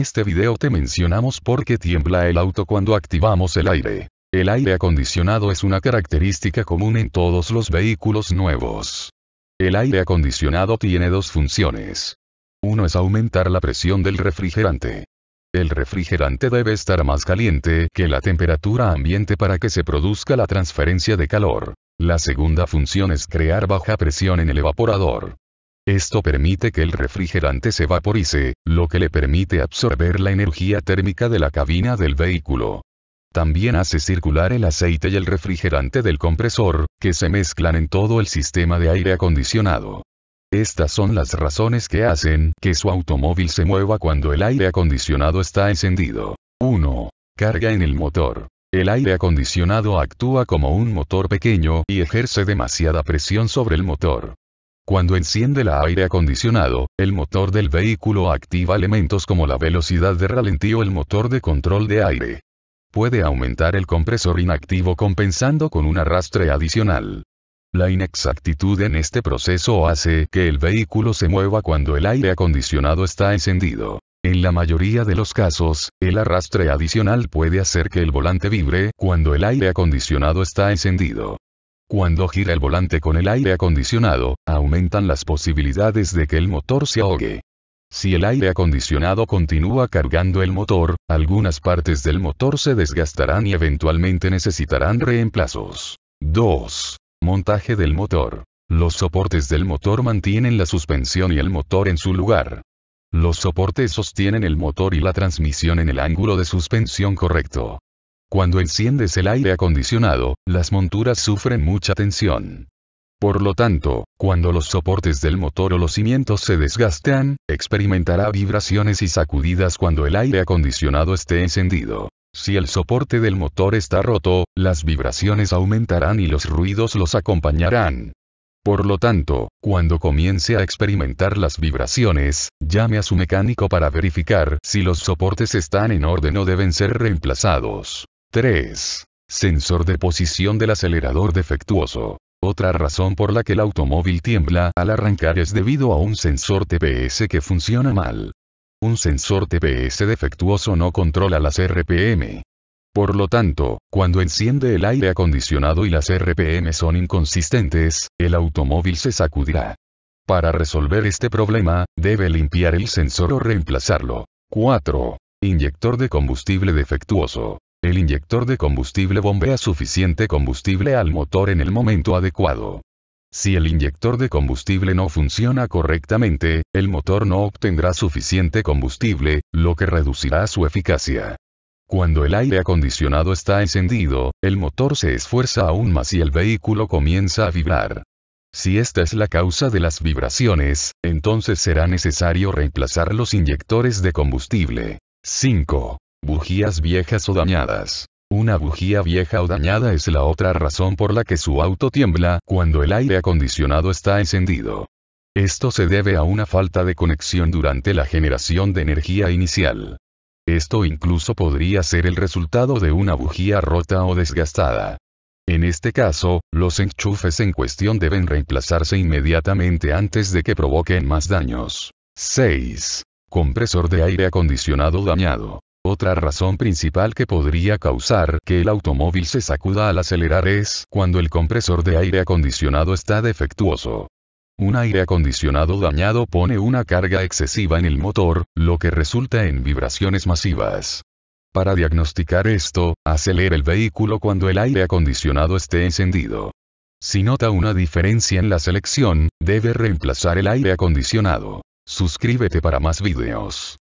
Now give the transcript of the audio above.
este video te mencionamos por qué tiembla el auto cuando activamos el aire. El aire acondicionado es una característica común en todos los vehículos nuevos. El aire acondicionado tiene dos funciones. Uno es aumentar la presión del refrigerante. El refrigerante debe estar más caliente que la temperatura ambiente para que se produzca la transferencia de calor. La segunda función es crear baja presión en el evaporador. Esto permite que el refrigerante se vaporice, lo que le permite absorber la energía térmica de la cabina del vehículo. También hace circular el aceite y el refrigerante del compresor, que se mezclan en todo el sistema de aire acondicionado. Estas son las razones que hacen que su automóvil se mueva cuando el aire acondicionado está encendido. 1. Carga en el motor. El aire acondicionado actúa como un motor pequeño y ejerce demasiada presión sobre el motor. Cuando enciende el aire acondicionado, el motor del vehículo activa elementos como la velocidad de ralentí o el motor de control de aire. Puede aumentar el compresor inactivo compensando con un arrastre adicional. La inexactitud en este proceso hace que el vehículo se mueva cuando el aire acondicionado está encendido. En la mayoría de los casos, el arrastre adicional puede hacer que el volante vibre cuando el aire acondicionado está encendido. Cuando gira el volante con el aire acondicionado, aumentan las posibilidades de que el motor se ahogue. Si el aire acondicionado continúa cargando el motor, algunas partes del motor se desgastarán y eventualmente necesitarán reemplazos. 2. Montaje del motor. Los soportes del motor mantienen la suspensión y el motor en su lugar. Los soportes sostienen el motor y la transmisión en el ángulo de suspensión correcto. Cuando enciendes el aire acondicionado, las monturas sufren mucha tensión. Por lo tanto, cuando los soportes del motor o los cimientos se desgastan, experimentará vibraciones y sacudidas cuando el aire acondicionado esté encendido. Si el soporte del motor está roto, las vibraciones aumentarán y los ruidos los acompañarán. Por lo tanto, cuando comience a experimentar las vibraciones, llame a su mecánico para verificar si los soportes están en orden o deben ser reemplazados. 3. Sensor de posición del acelerador defectuoso. Otra razón por la que el automóvil tiembla al arrancar es debido a un sensor TPS que funciona mal. Un sensor TPS defectuoso no controla las RPM. Por lo tanto, cuando enciende el aire acondicionado y las RPM son inconsistentes, el automóvil se sacudirá. Para resolver este problema, debe limpiar el sensor o reemplazarlo. 4. Inyector de combustible defectuoso. El inyector de combustible bombea suficiente combustible al motor en el momento adecuado. Si el inyector de combustible no funciona correctamente, el motor no obtendrá suficiente combustible, lo que reducirá su eficacia. Cuando el aire acondicionado está encendido, el motor se esfuerza aún más y el vehículo comienza a vibrar. Si esta es la causa de las vibraciones, entonces será necesario reemplazar los inyectores de combustible. 5. Bujías viejas o dañadas. Una bujía vieja o dañada es la otra razón por la que su auto tiembla cuando el aire acondicionado está encendido. Esto se debe a una falta de conexión durante la generación de energía inicial. Esto incluso podría ser el resultado de una bujía rota o desgastada. En este caso, los enchufes en cuestión deben reemplazarse inmediatamente antes de que provoquen más daños. 6. Compresor de aire acondicionado dañado. Otra razón principal que podría causar que el automóvil se sacuda al acelerar es cuando el compresor de aire acondicionado está defectuoso. Un aire acondicionado dañado pone una carga excesiva en el motor, lo que resulta en vibraciones masivas. Para diagnosticar esto, acelera el vehículo cuando el aire acondicionado esté encendido. Si nota una diferencia en la selección, debe reemplazar el aire acondicionado. Suscríbete para más videos.